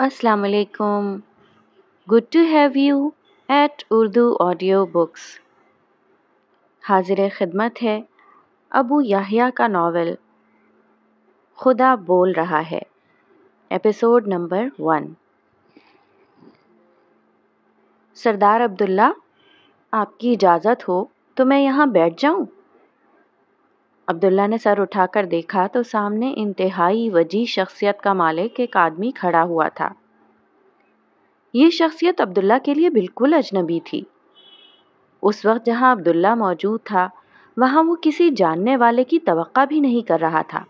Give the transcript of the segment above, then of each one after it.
अस्सलाम वालेकुम. To have you at Urdu audio books हाजिर खिदमत है अबू याहिया का नावल खुदा बोल रहा है episode number one Sardar Abdullah आपकी इजाज़त हो तो मैं यहाँ बैठ जाऊँ अब्दुल्ला ने सर उठाकर देखा तो सामने इंतहाई वजी शख्सियत का मालिक एक आदमी खड़ा हुआ था ये शख्सियत अब्दुल्ला के लिए बिल्कुल अजनबी थी उस वक्त जहां अब्दुल्ला मौजूद था वहां वो किसी जानने वाले की तो भी नहीं कर रहा था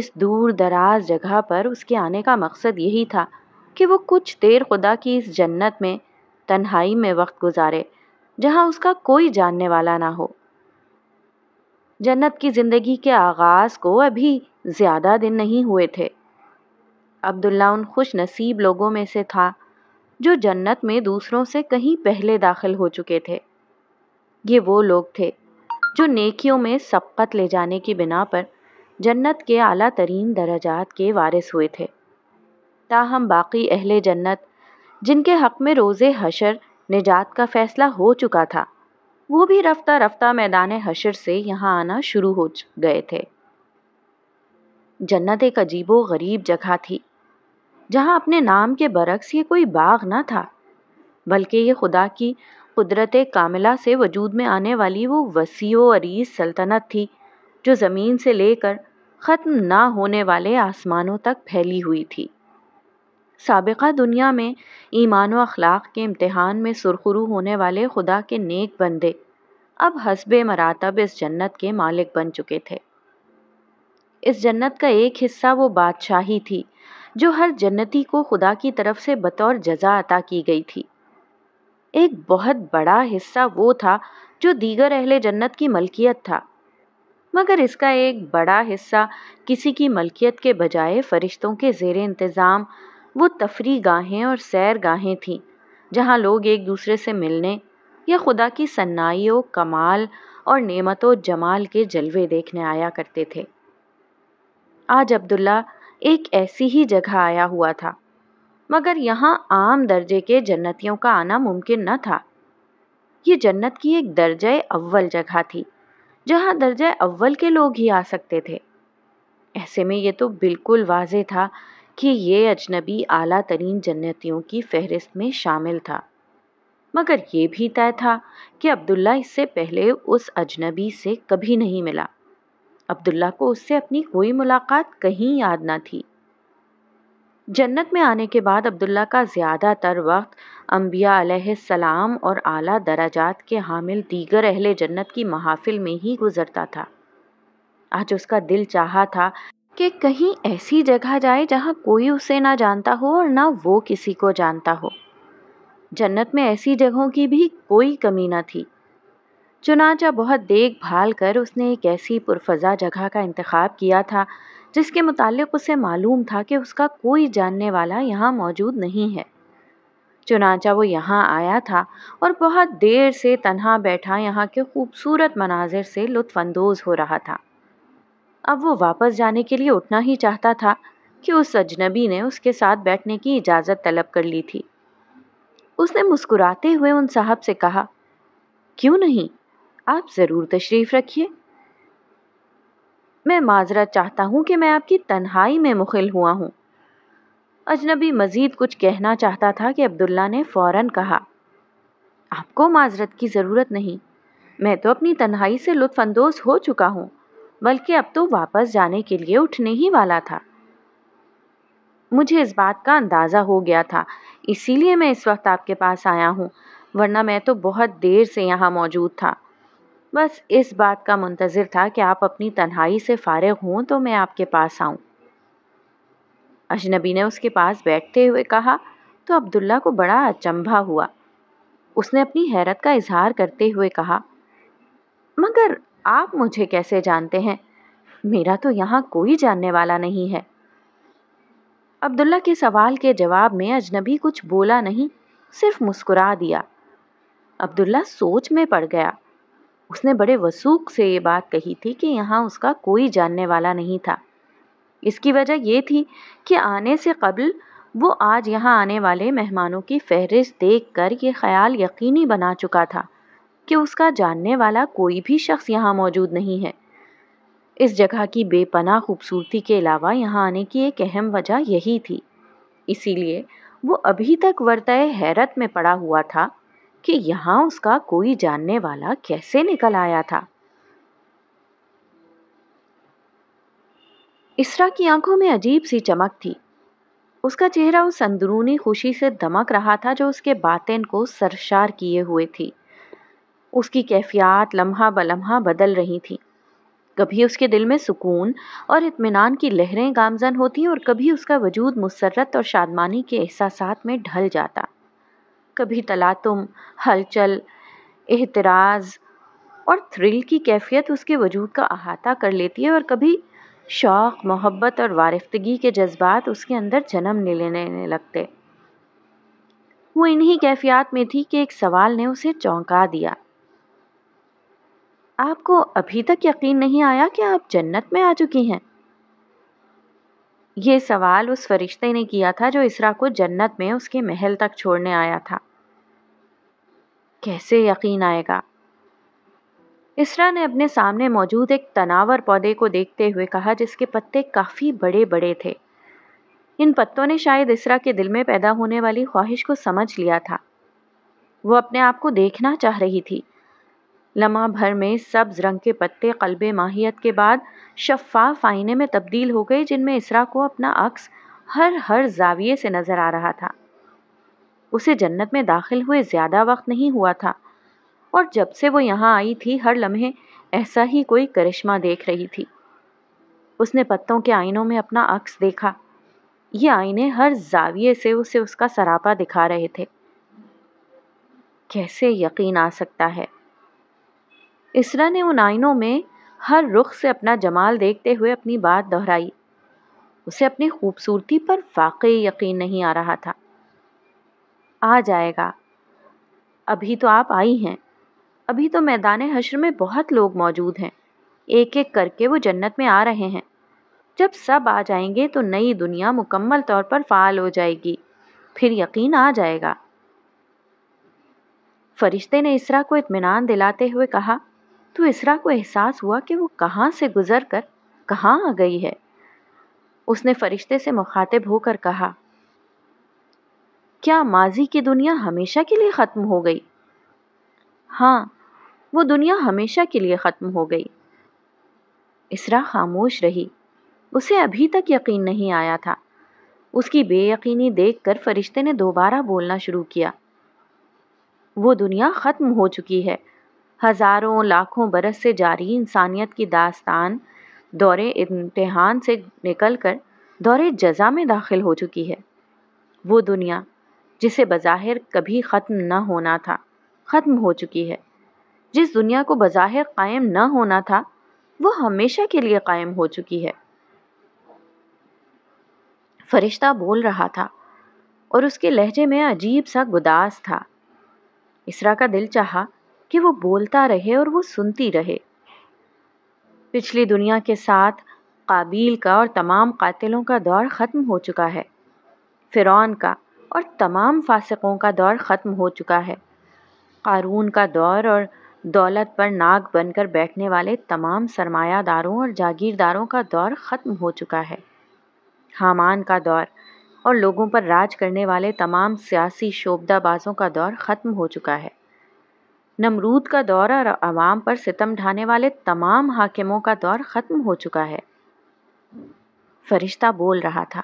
इस दूर दराज जगह पर उसके आने का मकसद यही था कि वो कुछ देर खुदा की इस जन्नत में तन्हाई में वक्त गुजारे जहां उसका कोई जानने वाला ना हो जन्नत की ज़िंदगी के आगाज़ को अभी ज़्यादा दिन नहीं हुए थे अब्दुल्ला उन खुश नसीब लोगों में से था जो जन्नत में दूसरों से कहीं पहले दाखिल हो चुके थे ये वो लोग थे जो नेकियों में सबकत ले जाने की बिना पर जन्नत के आला तरीन दर्जात के वारिस हुए थे ताहम बाकी अहले जन्नत जिनके हक़ में रोज़ हशर निजात का फ़ैसला हो चुका था वो भी रफ्ता रफ्ता मैदान हशर से यहाँ आना शुरू हो गए थे जन्नत एक अजीबो गरीब जगह थी जहाँ अपने नाम के बरक्स ये कोई बाग ना था बल्कि ये खुदा की कुदरत कामिला से वजूद में आने वाली वो वसी अरीज सल्तनत थी जो ज़मीन से लेकर ख़त्म ना होने वाले आसमानों तक फैली हुई थी सबका दुनिया में ईमान व अखलाक के इम्तहान में सुरखरू होने वाले खुदा के नेक बंदे अब हसब मरातब इस जन्नत के मालिक बन चुके थे इस जन्नत का एक हिस्सा वो बादशाही थी जो हर जन्नती को खुदा की तरफ से बतौर जजा अता की गई थी एक बहुत बड़ा हिस्सा वो था जो दीगर अहले जन्नत की मलकियत था मगर इसका एक बड़ा हिस्सा किसी की मलकियत के बजाय फरिश्तों के जेर इंतज़ाम वो तफरी गाहें और सैर गाहें थीं जहाँ लोग एक दूसरे से मिलने या खुदा की सन्नाइयों कमाल और नेमतों जमाल के जलवे देखने आया करते थे आज अब्दुल्ला एक ऐसी ही जगह आया हुआ था मगर यहाँ आम दर्जे के जन्नतियों का आना मुमकिन न था ये जन्नत की एक दर्जे अव्वल जगह थी जहाँ दर्जे अव्वल के लोग ही आ सकते थे ऐसे में ये तो बिल्कुल वाज था कि ये अजनबी आला तरीन जन्नतियों की फहरिस्त में शामिल था मगर ये भी तय था कि अब्दुल्ला इससे पहले उस अजनबी से कभी नहीं मिला अब्दुल्ला को उससे अपनी कोई मुलाकात कहीं याद ना थी जन्नत में आने के बाद अब्दुल्ला का ज़्यादातर वक्त अम्बिया सलाम और आला दराजात के हामिल दीगर अहले जन्नत की महाफिल में ही गुजरता था आज उसका दिल चाहा था कि कहीं ऐसी जगह जाए जहाँ कोई उसे ना जानता हो और ना वो किसी को जानता हो जन्नत में ऐसी जगहों की भी कोई कमी ना थी चुनाचा बहुत देखभाल कर उसने एक ऐसी पुरफजा जगह का इंतखब किया था जिसके मुतालिक उसे मालूम था कि उसका कोई जानने वाला यहाँ मौजूद नहीं है चुनाचा वो यहाँ आया था और बहुत देर से तनहा बैठा यहाँ के खूबसूरत मनाजिर से लुत्फानंदोज़ हो रहा था अब वो वापस जाने के लिए उठना ही चाहता था कि उस अजनबी ने उसके साथ बैठने की इजाज़त तलब कर ली थी उसने मुस्कुराते हुए उन साहब से कहा क्यों नहीं आप ज़रूर तशरीफ़ रखिए मैं माजरा चाहता हूँ कि मैं आपकी तन्हाई में मुखिल हुआ हूँ अजनबी मज़ीद कुछ कहना चाहता था कि अब्दुल्ला ने फ़ौर कहा आपको माजरत की ज़रूरत नहीं मैं तो अपनी तन्हाई से लुफानंदोज़ हो चुका हूँ बल्कि अब तो वापस जाने के लिए उठने ही वाला था मुझे इस बात का अंदाज़ा हो गया था इसीलिए मैं इस वक्त आपके पास आया हूँ वरना मैं तो बहुत देर से यहाँ मौजूद था बस इस बात का मुंतज़र था कि आप अपनी तन्हाई से फारग हों तो मैं आपके पास आऊँ अजनबी ने उसके पास बैठते हुए कहा तो अब्दुल्ला को बड़ा अचंभा हुआ उसने अपनी हैरत का इजहार करते हुए कहा मगर आप मुझे कैसे जानते हैं मेरा तो यहाँ कोई जानने वाला नहीं है अब्दुल्ला के सवाल के जवाब में अजनबी कुछ बोला नहीं सिर्फ मुस्कुरा दिया अब्दुल्ला सोच में पड़ गया उसने बड़े वसूख से ये बात कही थी कि यहाँ उसका कोई जानने वाला नहीं था इसकी वजह यह थी कि आने से कबल वो आज यहाँ आने वाले मेहमानों की फहरिस्त देख कर ये ख्याल यकीनी बना चुका था कि उसका जानने वाला कोई भी शख्स यहाँ मौजूद नहीं है इस जगह की बेपना खूबसूरती के अलावा यहाँ आने की एक अहम वजह यही थी इसीलिए वो अभी तक वर्तय हैरत में पड़ा हुआ था कि यहाँ उसका कोई जानने वाला कैसे निकल आया था इसरा की आंखों में अजीब सी चमक थी उसका चेहरा उस अंदरूनी खुशी से दमक रहा था जो उसके बातें को सरशार किए हुए थी उसकी कैफियत लम्हा ब लम्हा बदल रही थी कभी उसके दिल में सुकून और इत्मीनान की लहरें गामजन होती और कभी उसका वजूद मुसरत और शादमानी के एहसास में ढल जाता कभी तलातुम हलचल एहतराज़ और थ्रिल की कैफियत उसके वजूद का अहाता कर लेती है और कभी शौक़ मोहब्बत और वारफ्तगी के जज्बात उसके अंदर जन्म ले लेने लगते वो इन्हीं कैफियत में थी कि एक सवाल ने उसे चौंका दिया आपको अभी तक यकीन नहीं आया कि आप जन्नत में आ चुकी हैं ये सवाल उस फरिश्ते ने किया था जो इसरा को जन्नत में उसके महल तक छोड़ने आया था कैसे यकीन आएगा इसरा ने अपने सामने मौजूद एक तनावर पौधे को देखते हुए कहा जिसके पत्ते काफ़ी बड़े बड़े थे इन पत्तों ने शायद इसरा के दिल में पैदा होने वाली ख्वाहिश को समझ लिया था वो अपने आप को देखना चाह रही थी लम्हा भर में सब्ज रंग के पत्ते कलबे माहियत के बाद शफाफ आईने में तब्दील हो गए जिनमें इसरा को अपना अक्स हर हर जाविये से नजर आ रहा था उसे जन्नत में दाखिल हुए ज़्यादा वक्त नहीं हुआ था और जब से वो यहाँ आई थी हर लम्हे ऐसा ही कोई करिश्मा देख रही थी उसने पत्तों के आइनों में अपना अक्स देखा ये आईने हर जाविये से उसे उसका सरापा दिखा रहे थे कैसे यकीन आ सकता है इसरा ने उन आईनों में हर रुख से अपना जमाल देखते हुए अपनी बात दोहराई उसे अपनी खूबसूरती पर वाकई यकीन नहीं आ रहा था आ जाएगा अभी तो आप आई हैं अभी तो मैदान हशर में बहुत लोग मौजूद हैं एक एक करके वो जन्नत में आ रहे हैं जब सब आ जाएंगे तो नई दुनिया मुकम्मल तौर पर फ़ाल हो जाएगी फिर यकीन आ जाएगा फरिश्ते ने इसरा को इत्मीनान दिलाते हुए कहा तो इसरा को एहसास हुआ कि वो कहाँ से गुज़र कर कहाँ आ गई है उसने फरिश्ते से मुखातिब होकर कहा क्या माजी की दुनिया हमेशा के लिए ख़त्म हो गई हाँ वो दुनिया हमेशा के लिए ख़त्म हो गई इसरा खामोश रही उसे अभी तक यकीन नहीं आया था उसकी बेयकीनी देखकर फरिश्ते ने दोबारा बोलना शुरू किया वो दुनिया ख़त्म हो चुकी है हज़ारों लाखों बरस से जारी इंसानियत की दास्तान दौरे इम्तहान से निकल कर दौरे जजा में दाखिल हो चुकी है वो दुनिया जिसे बज़ाहिर कभी ख़त्म न होना था ख़त्म हो चुकी है जिस दुनिया को बज़ाहिर कायम न होना था वो हमेशा के लिए कायम हो चुकी है फरिश्ता बोल रहा था और उसके लहजे में अजीब सा गुदास था इसरा का दिल चाहा कि वो बोलता रहे और वो सुनती रहे पिछली दुनिया के साथ काबिल का और तमाम कातिलों का दौर ख़त्म हो चुका है फ़िरौन का और तमाम फासकों का दौर ख़त्म हो चुका है कारून का दौर और दौलत पर नाग बनकर बैठने वाले तमाम सरमायादारों और जागीरदारों का दौर ख़त्म हो चुका है हामान का दौर और लोगों पर राज करने वाले तमाम सियासी शोबदाबाजों का दौर ख़त्म हो चुका है नमरूद का दौर और आवाम पर सितम ढाने वाले तमाम हाकिमों का दौर ख़त्म हो चुका है फरिश्ता बोल रहा था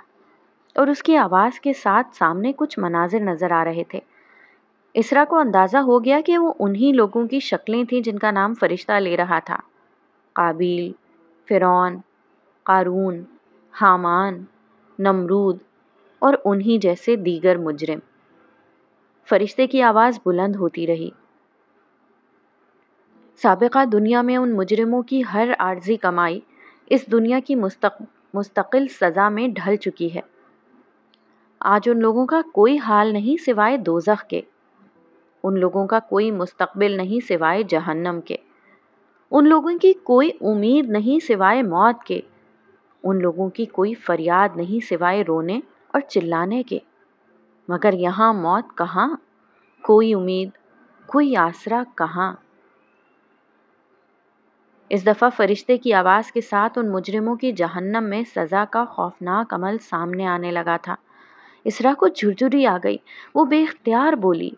और उसकी आवाज़ के साथ सामने कुछ मनाजिर नज़र आ रहे थे इसरा को अंदाज़ा हो गया कि वो उन्हीं लोगों की शक्लें थीं जिनका नाम फरिश्ता ले रहा था काबिल फ़िरौन कारून हामान नमरूद और उन्हीं जैसे दीगर मुजरिम फरिश्ते की आवाज़ बुलंद होती रही सबका दुनिया में उन मुजरमों की हर आर्ज़ी कमाई इस दुनिया की मुस्तक मुस्तकिल सज़ा में ढल चुकी है आज उन लोगों का कोई हाल नहीं सिवाय दोजख के उन लोगों का कोई मुस्तकबिल नहीं सिवाय जहन्नम के उन लोगों की कोई उम्मीद नहीं सिवाय मौत के उन लोगों की कोई फरियाद नहीं सिवाय रोने और चिल्लाने के मगर यहाँ मौत कहाँ कोई उम्मीद कोई आसरा कहाँ इस दफ़ा फरिश्ते की आवाज़ के साथ उन मुजरिमों की जहन्नम में सज़ा का खौफनाक अमल सामने आने लगा था इसरा को झुरझुरी आ गई वो बेख्तियार बोली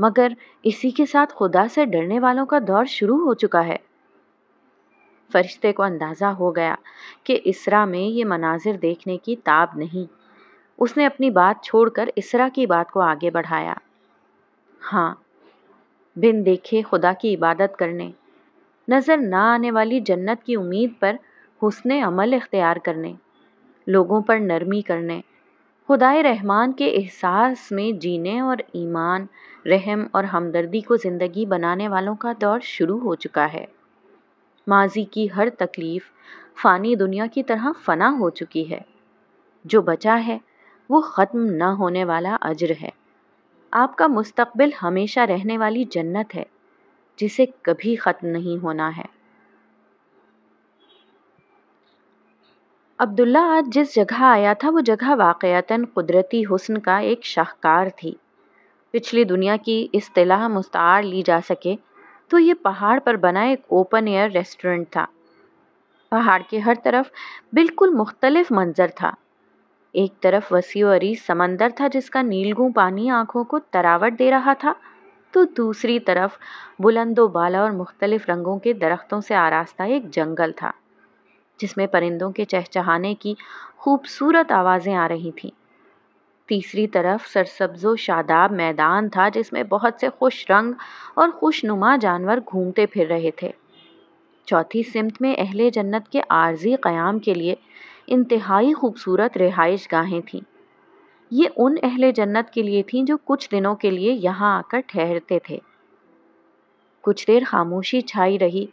मगर इसी के साथ खुदा से डरने वालों का दौर शुरू हो चुका है फरिश्ते को अंदाज़ा हो गया कि इसरा में ये मनाजिर देखने की ताब नहीं उसने अपनी बात छोड़कर इसरा की बात को आगे बढ़ाया हाँ बिन देखे खुदा की इबादत करने नज़र ना आने वाली जन्नत की उम्मीद पर हुसन अमल इख्तियार करने लोगों पर नरमी करने खुदाए रहमान के एहसास में जीने और ईमान रहम और हमदर्दी को ज़िंदगी बनाने वालों का दौर शुरू हो चुका है माजी की हर तकलीफ़ फ़ानी दुनिया की तरह फना हो चुकी है जो बचा है वो ख़त्म न होने वाला अज्र है आपका मुस्तबिल हमेशा रहने वाली जन्नत है जिसे कभी ख़त्म नहीं होना है अब्दुल्ला आज जिस जगह आया था वो जगह वाकयाता कुदरती हुस्न का एक शाहकार थी पिछली दुनिया की असलाह मुस्तार ली जा सके तो ये पहाड़ पर बना एक ओपन एयर रेस्टोरेंट था पहाड़ के हर तरफ बिल्कुल मुख्तलिफ मंजर था एक तरफ वसी अरीज समंदर था जिसका नीलगू पानी आंखों को तरावट दे रहा था तो दूसरी तरफ बाला और मुख्तलिफ रंगों के दरख्तों से आरास्ता एक जंगल था जिसमें परिंदों के चहचहाने की खूबसूरत आवाज़ें आ रही थीं तीसरी तरफ सरसब्जो शादाब मैदान था जिसमें बहुत से खुश रंग और खुशनुमा जानवर घूमते फिर रहे थे चौथी सिमत में अहले जन्नत के आर्जी क़याम के लिए इंतहाई खूबसूरत रिहाइश गाहें थीं ये उन अहले जन्नत के लिए थीं जो कुछ दिनों के लिए यहाँ आकर ठहरते थे कुछ देर खामोशी छाई रही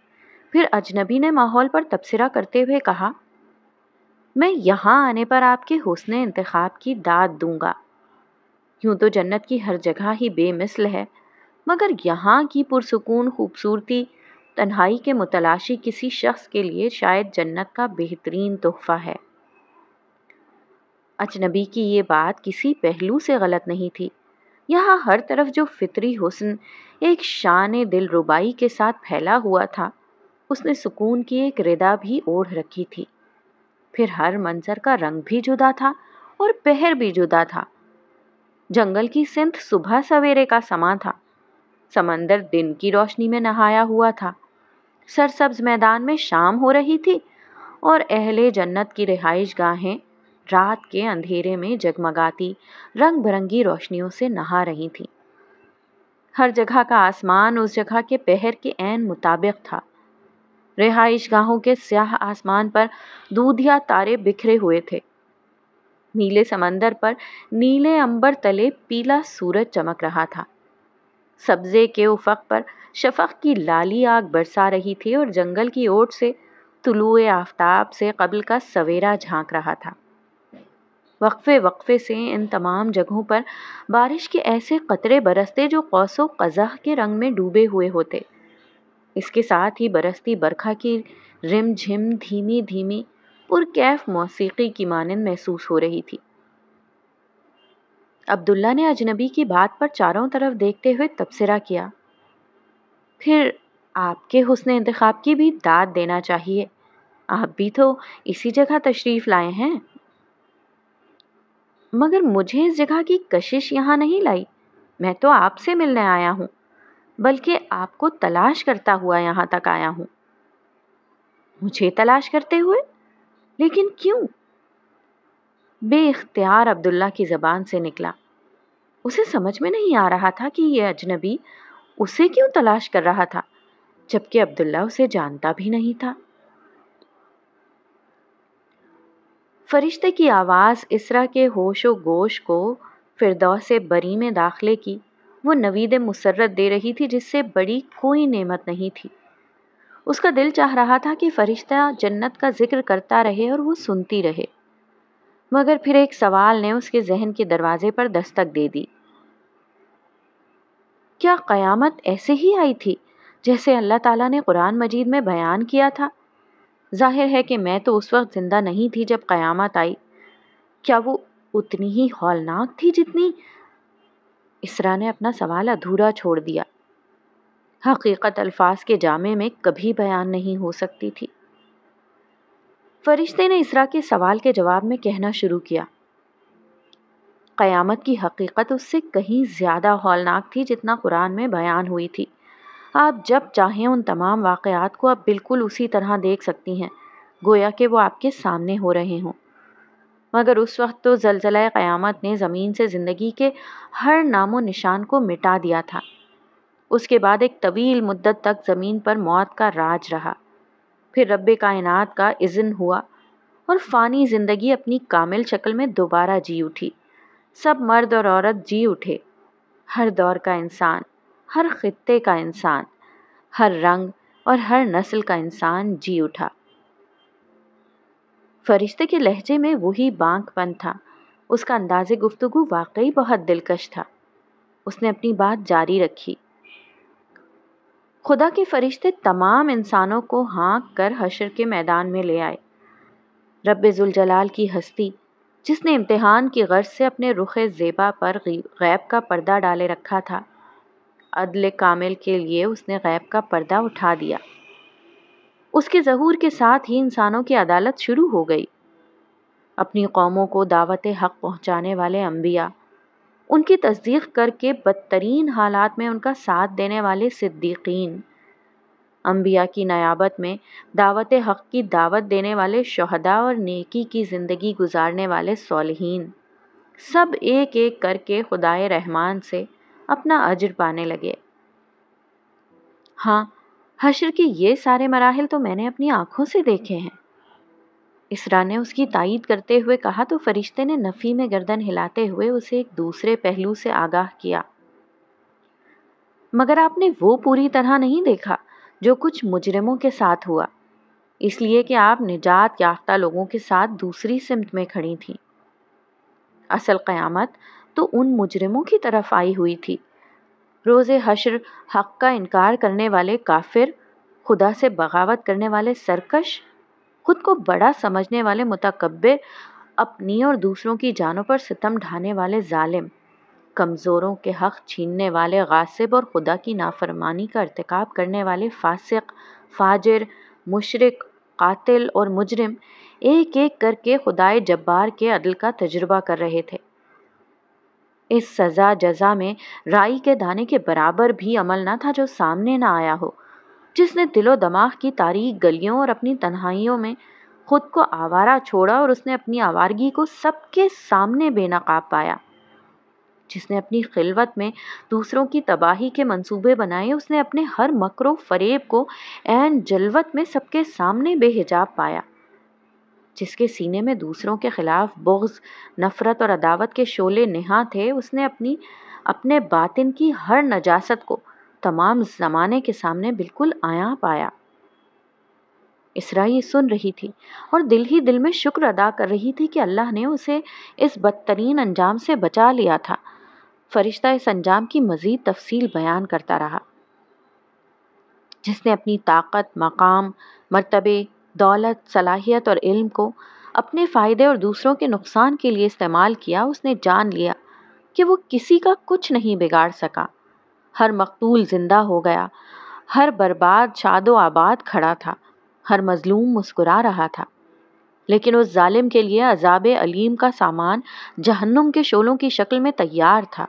फिर अजनबी ने माहौल पर तबसरा करते हुए कहा मैं यहाँ आने पर आपके हुसन इंतखब की दाद दूंगा यूं तो जन्नत की हर जगह ही बेमिसल है मगर यहाँ की पुरसकून खूबसूरती तन्हाई के मुतलाशी किसी शख्स के लिए शायद जन्नत का बेहतरीन तोहफ़ा है अजनबी की ये बात किसी पहलू से गलत नहीं थी यहाँ हर तरफ जो फितरी हुसन एक शान दिल रुबाई के साथ फैला हुआ था उसने सुकून की एक रिदा भी ओढ़ रखी थी फिर हर मंजर का रंग भी जुदा था और पहर भी जुदा था जंगल की सिंध सुबह सवेरे का समा था समंदर दिन की रोशनी में नहाया हुआ था सरसब्ज मैदान में शाम हो रही थी और अहले जन्नत की रिहाइश गाहें रात के अंधेरे में जगमगाती रंग बिरंगी रोशनियों से नहा रही थी हर जगह का आसमान उस जगह के पहर के ऐन मुताबिक था रिहाइश गाहों के स्याह आसमान पर दूधिया तारे बिखरे हुए थे नीले समंदर पर नीले अंबर तले पीला सूरज चमक रहा था सब्जे के उफक पर शफक की लाली आग बरसा रही थी और जंगल की ओट से तुलुए आफ्ताब से कबल का सवेरा झांक रहा था वक्फ़े वक्फ़े से इन तमाम जगहों पर बारिश के ऐसे क़तरे बरसते जो क़ौसो क़ज़ह के रंग में डूबे हुए होते इसके साथ ही बरसती बरखा की रिम झिम धीमी धीमी पुरकैफ़ मौसीकी की मानंद महसूस हो रही थी अब्दुल्ला ने अजनबी की बात पर चारों तरफ देखते हुए तबसरा किया फिर आपके हुसन इंतखब की भी दाद देना चाहिए आप भी तो इसी जगह तशरीफ़ लाए हैं मगर मुझे इस जगह की कशिश यहाँ नहीं लाई मैं तो आपसे मिलने आया हूँ बल्कि आपको तलाश करता हुआ यहाँ तक आया हूँ मुझे तलाश करते हुए लेकिन क्यों बेख्तियार अब्दुल्ला की ज़बान से निकला उसे समझ में नहीं आ रहा था कि यह अजनबी उसे क्यों तलाश कर रहा था जबकि अब्दुल्ला उसे जानता भी नहीं था फरिश्ते की आवाज़ इसरा के होश व गोश को से बरी में दाखिले की वो नवीद मुसरत दे रही थी जिससे बड़ी कोई नेमत नहीं थी उसका दिल चाह रहा था कि फरिश्ता जन्नत का जिक्र करता रहे और वो सुनती रहे मगर फिर एक सवाल ने उसके जहन के दरवाजे पर दस्तक दे दी क्या क़यामत ऐसे ही आई थी जैसे अल्लाह ताला ने कुरान मजीद में बयान किया था जाहिर है कि मैं तो उस वक्त ज़िंदा नहीं थी जब क़यामत आई क्या वो उतनी ही हौलनाक थी जितनी इसरा ने अपना सवाल अधूरा छोड़ दिया हकीकत अल्फाज के जामे में कभी बयान नहीं हो सकती थी फरिश्ते ने इसरा के सवाल के जवाब में कहना शुरू किया क़यामत की हकीकत उससे कहीं ज़्यादा हौलनाक थी जितना कुरान में बयान हुई थी आप जब चाहें उन तमाम वाक़ात को आप बिल्कुल उसी तरह देख सकती हैं गोया कि वो आपके सामने हो रहे हों मगर उस वक्त तो जलजला क़यामत ने ज़मीन से ज़िंदगी के हर नामो निशान को मिटा दिया था उसके बाद एक तवील मुद्दत तक ज़मीन पर मौत का राज रहा फिर रब कायनात का इज़न हुआ और फ़ानी ज़िंदगी अपनी कामिल शक्ल में दोबारा जी उठी सब मर्द और औरत जी उठे हर दौर का इंसान हर खत्ते का इंसान हर रंग और हर नस्ल का इंसान जी उठा फरिश्ते के लहजे में वही बांकपन था उसका अंदाज गुफ्तगु वाकई बहुत दिलकश था उसने अपनी बात जारी रखी खुदा के फरिश्ते तमाम इंसानों को हाँक कर हशर के मैदान में ले आए रब की हस्ती जिसने इम्तिहान की गर्ज से अपने रुख ज़ेबा पर गैब का पर्दा डाले रखा था अदल कामिल के लिए उसने गैब का पर्दा उठा दिया उसके जहूर के साथ ही इंसानों की अदालत शुरू हो गई अपनी कौमों को दावत हक पहुंचाने वाले अम्बिया उनकी तस्दीक करके बदतरीन हालात में उनका साथ देने वाले सिद्दीकीन अम्बिया की नयाबत में दावत हक की दावत देने वाले शहदा और नेकी की ज़िंदगी गुजारने वाले सोलहन सब एक एक करके खुदाए रहमान से अपना अजर पाने लगे हाँ हशर के ये सारे मराहल तो मैंने अपनी आंखों से देखे हैं इसरा ने उसकी तायद करते हुए कहा तो फरिश्ते ने नफ़ी में गर्दन हिलाते हुए उसे एक दूसरे पहलू से आगाह किया मगर आपने वो पूरी तरह नहीं देखा जो कुछ मुजरमों के साथ हुआ इसलिए कि आप निजात याफ्ता लोगों के साथ दूसरी सिमत में खड़ी थी असल क़यामत तो उन मुजरमों की तरफ आई हुई थी रोज़ हशर हक का इनकार करने वाले काफिर खुदा से बगावत करने वाले सरकश खुद को बड़ा समझने वाले मुतकबर अपनी और दूसरों की जानों पर सितम ढाने वाले जालिम कमज़ोरों के हक़ छीनने वाले गासिब और खुदा की नाफरमानी का irतकब करने वाले फासिक फाजिर मुशरक कातिल और मुजरिम एक एक करके खुदाए जब्बार के अदल का तजुर्बा कर रहे थे इस सज़ा जज़ा में राई के दाने के बराबर भी अमल ना था जो सामने ना आया हो जिसने दिलो दमाग की तारीख गलियों और अपनी तन्हाइयों में खुद को आवारा छोड़ा और उसने अपनी आवारगी को सबके सामने बेनकाब पाया जिसने अपनी खिलवत में दूसरों की तबाही के मंसूबे बनाए उसने अपने हर मकरो फरेब को एन जलवत में सबके सामने बेहिजाब पाया जिसके सीने में दूसरों के खिलाफ बोग्स नफ़रत और अदावत के शोले नहा थे उसने अपनी अपने बातिन की हर नजासत को तमाम ज़माने के सामने बिल्कुल आया पाया इसरा ये सुन रही थी और दिल ही दिल में शुक्र अदा कर रही थी कि अल्लाह ने उसे इस बदतरीन अंजाम से बचा लिया था फरिश्ता इस अंजाम की मज़ीद तफसील बयान करता रहा जिसने अपनी ताकत मकाम मरतबे दौलत सलाहियत और इल्म को अपने फ़ायदे और दूसरों के नुकसान के लिए इस्तेमाल किया उसने जान लिया कि वो किसी का कुछ नहीं बिगाड़ सका हर मकतूल ज़िंदा हो गया हर बर्बाद शादो आबाद खड़ा था हर मज़लूम मुस्कुरा रहा था लेकिन उस जालिम के लिए अजाब अलीम का सामान जहन्नुम के शोलों की शक्ल में तैयार था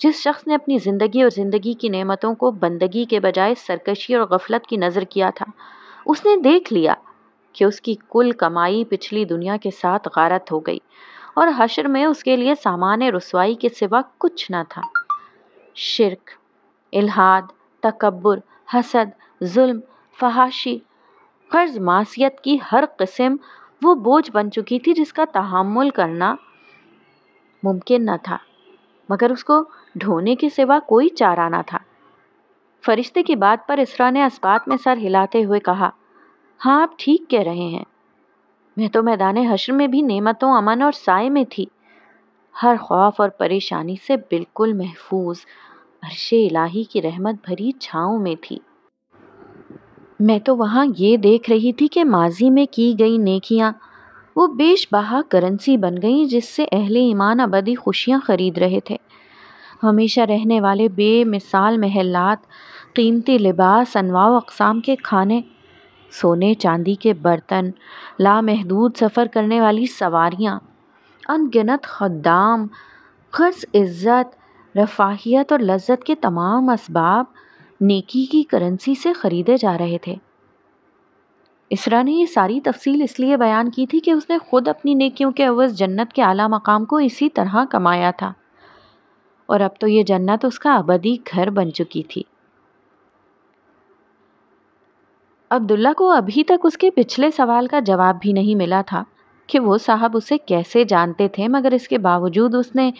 जिस शख्स ने अपनी ज़िंदगी और ज़िंदगी की नेमतों को बंदगी के बजाय सरकशी और गफलत की नज़र किया था उसने देख लिया कि उसकी कुल कमाई पिछली दुनिया के साथ गारत हो गई और हशर में उसके लिए सामान्य रसवाई के सिवा कुछ न था शिरक इलाहाद तकबर हसद जुल्म फहाशी कर्ज मासीत की हर किस्म वो बोझ बन चुकी थी जिसका तहमुल करना मुमकिन न था मगर उसको ढोने के सिवा कोई चारा ना था फरिश्ते की बात पर इसरा ने अस्पात में सर हिलाते हुए कहा हाँ आप ठीक कह रहे हैं मैं तो मैदान हश्र में भी नेमतों अमन और साय में थी हर खौफ और परेशानी से बिल्कुल महफूज अरशे इलाही की रहमत भरी छाँव में थी मैं तो वहाँ ये देख रही थी कि माजी में की गई नेकियाँ वो बेश बहा करेंसी बन गई जिससे अहले ईमान अबदी खुशियाँ खरीद रहे थे हमेशा रहने वाले बेमिसाल महलात कीमती लिबास अनवा अकसाम के खाने सोने चांदी के बर्तन लामहदूद सफ़र करने वाली सवारियाँ अनगिनत खदाम खर्च इज़्ज़त रफाहियत और लज्जत के तमाम इसबाब नेकी की करेंसी से ख़रीदे जा रहे थे इसरा ने ये सारी तफसील इसलिए बयान की थी कि उसने ख़ुद अपनी नेकियों के अवज़ जन्नत के आला मकाम को इसी तरह कमाया था और अब तो ये जन्नत उसका अबदी घर बन चुकी थी अब्दुल्ला को अभी तक उसके पिछले सवाल का जवाब भी नहीं मिला था कि वो साहब उसे कैसे जानते थे मगर इसके बावजूद उसने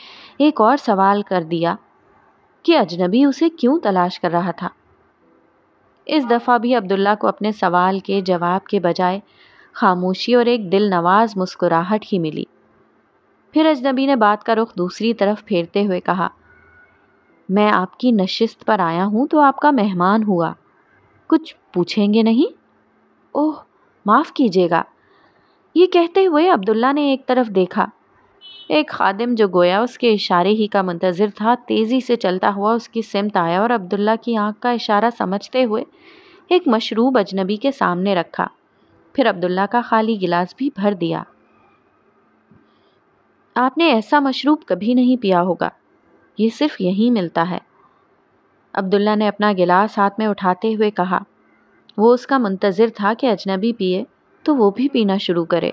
एक और सवाल कर दिया कि अजनबी उसे क्यों तलाश कर रहा था इस दफ़ा भी अब्दुल्ला को अपने सवाल के जवाब के बजाय खामोशी और एक दिल नवाज मुस्कुराहट ही मिली फिर अजनबी ने बात का रुख दूसरी तरफ फेरते हुए कहा मैं आपकी नशिस्त पर आया हूँ तो आपका मेहमान हुआ कुछ पूछेंगे नहीं ओह माफ़ कीजिएगा ये कहते हुए अब्दुल्ला ने एक तरफ देखा एक खादिम जो गोया उसके इशारे ही का मंतज़र था तेज़ी से चलता हुआ उसकी सिमत आया और अब्दुल्ला की आंख का इशारा समझते हुए एक मशरूब अजनबी के सामने रखा फिर अब्दुल्ला का खाली गिलास भी भर दिया आपने ऐसा मशरूब कभी नहीं पिया होगा ये सिर्फ यहीं मिलता है अब्दुल्ला ने अपना गिलास हाथ में उठाते हुए कहा वो उसका मुंतज़र था कि अजनबी पिए तो वो भी पीना शुरू करे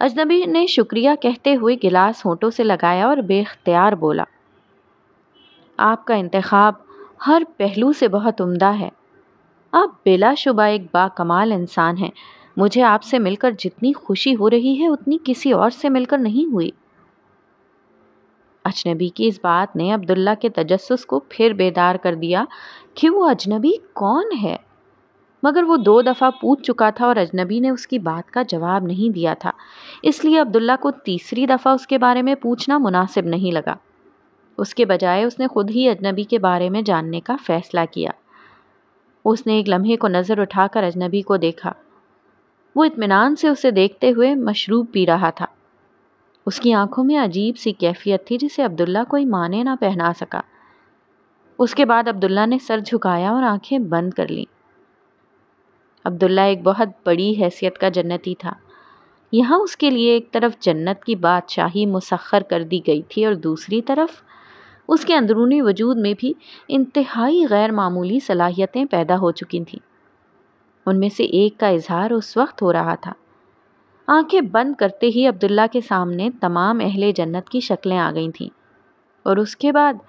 अजनबी ने शुक्रिया कहते हुए गिलास होठों से लगाया और बेख्तियार बोला आपका इंतखब हर पहलू से बहुत उम्दा है आप बिलाशुबा एक बाकमाल इंसान हैं मुझे आपसे मिलकर जितनी खुशी हो रही है उतनी किसी और से मिलकर नहीं हुई अजनबी की इस बात ने अब्दुल्ला के तजस्स को फिर बेदार कर दिया कि वो अजनबी कौन है मगर वो दो दफ़ा पूछ चुका था और अजनबी ने उसकी बात का जवाब नहीं दिया था इसलिए अब्दुल्ला को तीसरी दफ़ा उसके बारे में पूछना मुनासिब नहीं लगा उसके बजाय उसने खुद ही अजनबी के बारे में जानने का फ़ैसला किया उसने एक लम्हे को नज़र उठाकर अजनबी को देखा वो इतमान से उसे देखते हुए मशरूब पी रहा था उसकी आंखों में अजीब सी कैफियत थी जिसे अब्दुल्ला कोई माने ना पहना सका उसके बाद अब्दुल्ला ने सर झुकाया और आंखें बंद कर लीं अब्दुल्ला एक बहुत बड़ी हैसियत का जन्नती था यहाँ उसके लिए एक तरफ जन्नत की बादशाही मुसर कर दी गई थी और दूसरी तरफ उसके अंदरूनी वजूद में भी इंतहाई गैर मामूली सलाहियतें पैदा हो चुकी थीं उनमें से एक का इजहार उस वक्त हो रहा था आंखें बंद करते ही अब्दुल्ला के सामने तमाम अहले जन्नत की शक्लें आ गई थीं और उसके बाद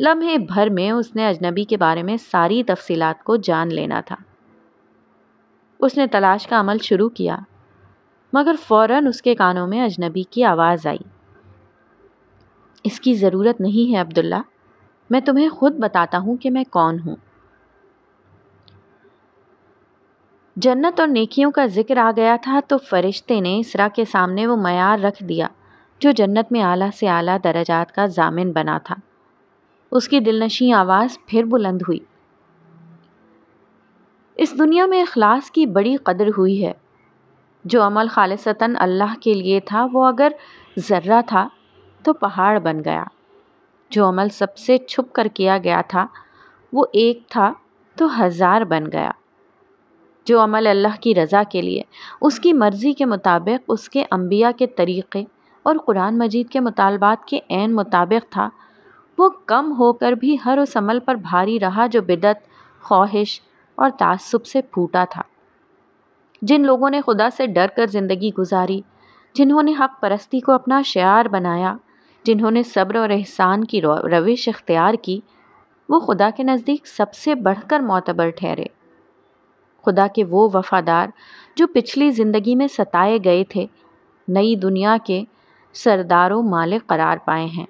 लम्हे भर में उसने अजनबी के बारे में सारी तफसीलात को जान लेना था उसने तलाश का अमल शुरू किया मगर फौरन उसके कानों में अजनबी की आवाज़ आई इसकी ज़रूरत नहीं है अब्दुल्ला मैं तुम्हें खुद बताता हूँ कि मैं कौन हूँ जन्नत और नेकियों का जिक्र आ गया था तो फरिश्ते ने इसरा के सामने वो मैार रख दिया जो जन्नत में आला से आला दर्जात का जामिन बना था उसकी दिलनशी आवाज़ फिर बुलंद हुई इस दुनिया में अखलास की बड़ी कदर हुई है जो अमल खालसता अल्लाह के लिए था वो अगर ज़र्रा था तो पहाड़ बन गया जो अमल सबसे छुप कर किया गया था वो एक था तो हज़ार बन गया जो अमल अल्लाह की रज़ा के लिए उसकी मर्ज़ी के मुताबिक उसके अम्बिया के तरीक़े और कुरान मजीद के मुतालबात के एन मुताबिक था वो कम होकर भी हर उस अमल पर भारी रहा जो बिदत ख्वाहिश और तसब से फूटा था जिन लोगों ने खुदा से डर कर ज़िंदगी गुजारी जिन्होंने हक परस्ती को अपना शार बनाया जिन्होंने सब्र और एहसान की रविश इख्तियार की वो खुदा के नज़दीक सबसे बढ़कर मोतबर ठहरे खुदा के वो वफ़ादार जो पिछली ज़िंदगी में सताए गए थे नई दुनिया के सरदार व मालिक करार पाए हैं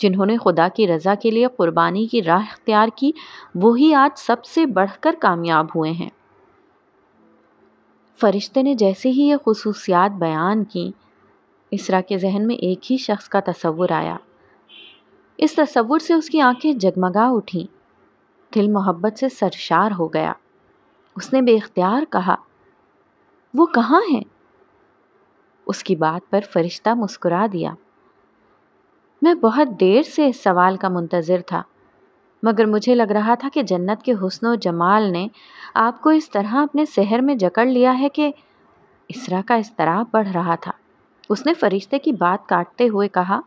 जिन्होंने खुदा की रज़ा के लिए क़ुरबानी की राह अख्तियार की वही आज सबसे बढ़कर कामयाब हुए हैं फरिश्ते ने जैसे ही ये खसूसियात बयान की इसरा के जहन में एक ही शख्स का तस्वुर आया इस तस्वुर से उसकी आंखें जगमगा उठीं दिल मोहब्बत से सरशार हो गया उसने बेख्तियार कहा वो कहाँ है उसकी बात पर फरिश्ता मुस्कुरा दिया मैं बहुत देर से इस सवाल का मुंतज़र था मगर मुझे लग रहा था कि जन्नत के हुस्न जमाल ने आपको इस तरह अपने शहर में जकड़ लिया है कि इसरा का इसतराब बढ़ रहा था उसने फरिश्ते की बात काटते हुए कहा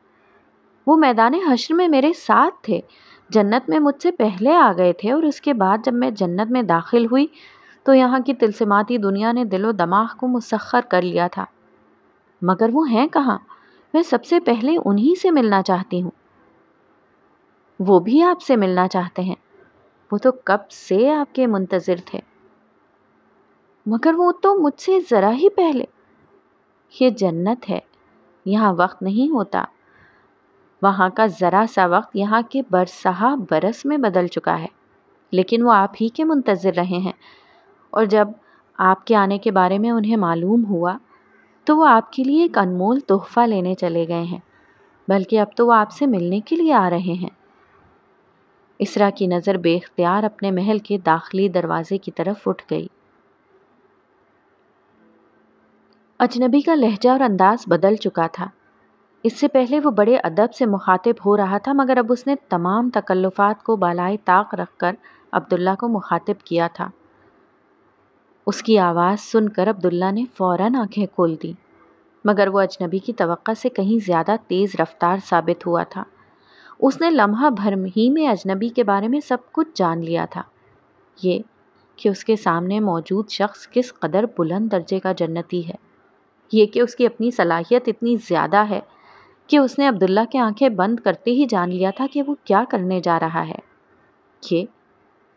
वो मैदान हश्र में मेरे साथ थे जन्नत में मुझसे पहले आ गए थे और उसके बाद जब मैं जन्नत में दाखिल हुई तो यहाँ की तिलसमाती दुनिया ने दिलो दमाग को मुसखर कर लिया था मगर वो हैं कहाँ मैं सबसे पहले उन्हीं से मिलना चाहती हूँ वो भी आपसे मिलना चाहते हैं वो तो कब से आपके मुंतज़र थे मगर वो तो मुझसे ज़रा ही पहले ये जन्नत है यहाँ वक्त नहीं होता वहाँ का ज़रा सा वक्त यहाँ के बरसहा बरस में बदल चुका है लेकिन वो आप ही के मुंतज़र रहे हैं और जब आपके आने के बारे में उन्हें मालूम हुआ तो वो आपके लिए एक अनमोल तोहफ़ा लेने चले गए हैं बल्कि अब तो वो आपसे मिलने के लिए आ रहे हैं इसरा की नज़र बेख्तियार अपने महल के दाखिली दरवाजे की तरफ उठ गई अजनबी का लहजा और अंदाज बदल चुका था इससे पहले वो बड़े अदब से मुखातिब हो रहा था मगर अब उसने तमाम तकल्लुफ़ात को बालाए ताक रख कर अब्दुल्ला को मुखातिब किया था उसकी आवाज़ सुनकर अब्दुल्ला ने फ़ौरन आंखें खोल दी मगर वो अजनबी की तवक्का से कहीं ज़्यादा तेज़ रफ्तार साबित हुआ था उसने लम्हा भर ही में अजनबी के बारे में सब कुछ जान लिया था ये कि उसके सामने मौजूद शख्स किस कदर बुलंद दर्जे का जन्नती है ये कि उसकी अपनी सलाहियत इतनी ज़्यादा है कि उसने अब्दुल्ला की आंखें बंद करते ही जान लिया था कि वो क्या करने जा रहा है ये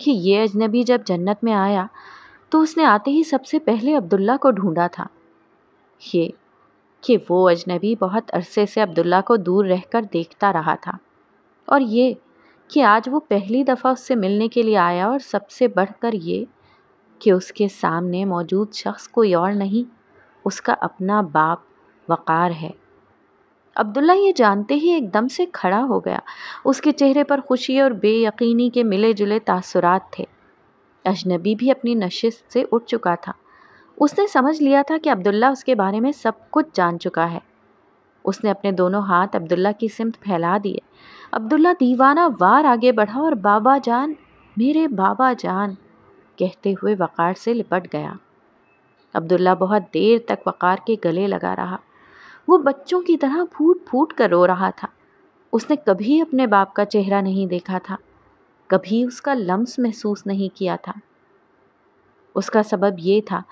कि ये अजनबी जब जन्नत में आया तो उसने आते ही सबसे पहले अब्दुल्ला को ढूंढा था ये कि वो अजनबी बहुत अरसे से अब्दुल्ला को दूर रहकर देखता रहा था और ये कि आज वो पहली दफ़ा उससे मिलने के लिए आया और सबसे बढ़कर ये कि उसके सामने मौजूद शख्स कोई और नहीं उसका अपना बाप वक़ार है अब्दुल्ला ये जानते ही एकदम से खड़ा हो गया उसके चेहरे पर खुशी और बेयकीनी के मिले जुले तसरत थे अजनबी भी अपनी नशिस्त से उठ चुका था उसने समझ लिया था कि अब्दुल्ला उसके बारे में सब कुछ जान चुका है उसने अपने दोनों हाथ अब्दुल्ला की सिमत फैला दिए अब्दुल्ला दीवाना वार आगे बढ़ा और बाबा जान मेरे बाबा जान कहते हुए वक़ार से लिपट गया अब्दुल्ला बहुत देर तक वक़ार के गले लगा रहा वो बच्चों की तरह फूट फूट कर रो रहा था उसने कभी अपने बाप का चेहरा नहीं देखा था कभी उसका लम्स महसूस नहीं किया था उसका सबब ये था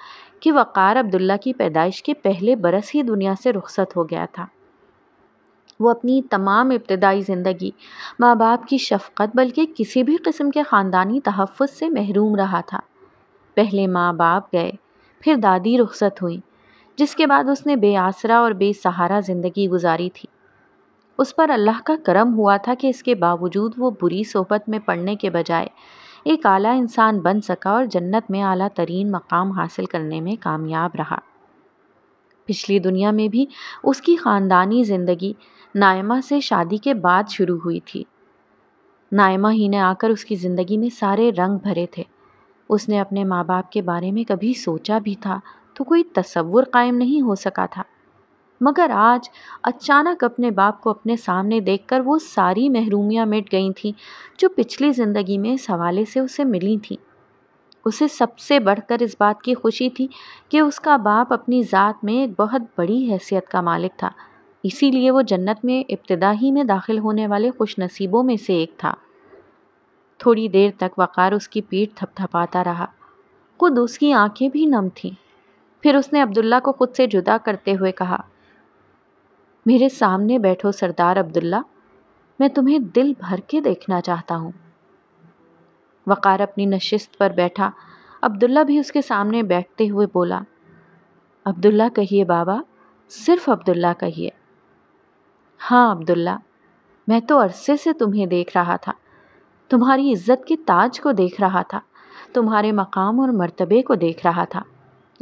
कि वक़ार अब्दुल्ला की पैदाइश के पहले बरस ही दुनिया से रुखसत हो गया था वो अपनी तमाम इब्तदाई ज़िंदगी माँ बाप की शफकत बल्कि किसी भी किस्म के ख़ानदानी तहफ़ से महरूम रहा था पहले माँ बाप गए फिर दादी रुखसत हुई जिसके बाद उसने बेआसरा और बेसहारा ज़िंदगी गुजारी थी उस पर अल्लाह का करम हुआ था कि इसके बावजूद वो बुरी सोहबत में पढ़ने के बजाय एक आला इंसान बन सका और जन्नत में आला तरीन मकाम हासिल करने में कामयाब रहा पिछली दुनिया में भी उसकी ख़ानदानी ज़िंदगी नायमा से शादी के बाद शुरू हुई थी नायमा ही ने आकर उसकी ज़िंदगी में सारे रंग भरे थे उसने अपने माँ बाप के बारे में कभी सोचा भी था तो कोई तस्वुर कायम नहीं हो सका था मगर आज अचानक अपने बाप को अपने सामने देखकर वो सारी महरूमियाँ मिट गई थीं जो पिछली ज़िंदगी में इस हवाले से उसे मिली थीं उसे सबसे बढ़कर इस बात की खुशी थी कि उसका बाप अपनी ज़ात में एक बहुत बड़ी हैसियत का मालिक था इसीलिए वो जन्नत में इब्तदा ही में दाखिल होने वाले खुशनसीबों में से एक था थोड़ी देर तक वक़ार उसकी पीठ थपथपाता रहा खुद उसकी आंखें भी नम थीं फिर उसने अब्दुल्ला को खुद से जुदा करते हुए कहा मेरे सामने बैठो सरदार अब्दुल्ला मैं तुम्हें दिल भर के देखना चाहता हूँ वक़ार अपनी नशिस्त पर बैठा अब्दुल्ला भी उसके सामने बैठते हुए बोला अब्दुल्ला कहिए बाबा सिर्फ अब्दुल्ला कहिए हाँ अब्दुल्ला मैं तो अरसे से तुम्हें देख रहा था तुम्हारी इज्जत के ताज को देख रहा था तुम्हारे मकाम और मर्तबे को देख रहा था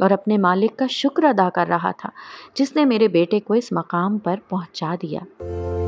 और अपने मालिक का शुक्र अदा कर रहा था जिसने मेरे बेटे को इस मकाम पर पहुंचा दिया